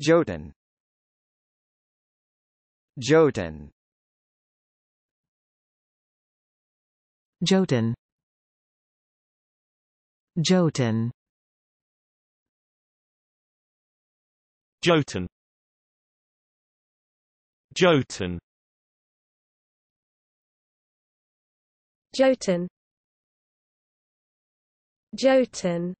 Jotun Jotun Jotun Jotun Jotun Jotun Jotun Jotun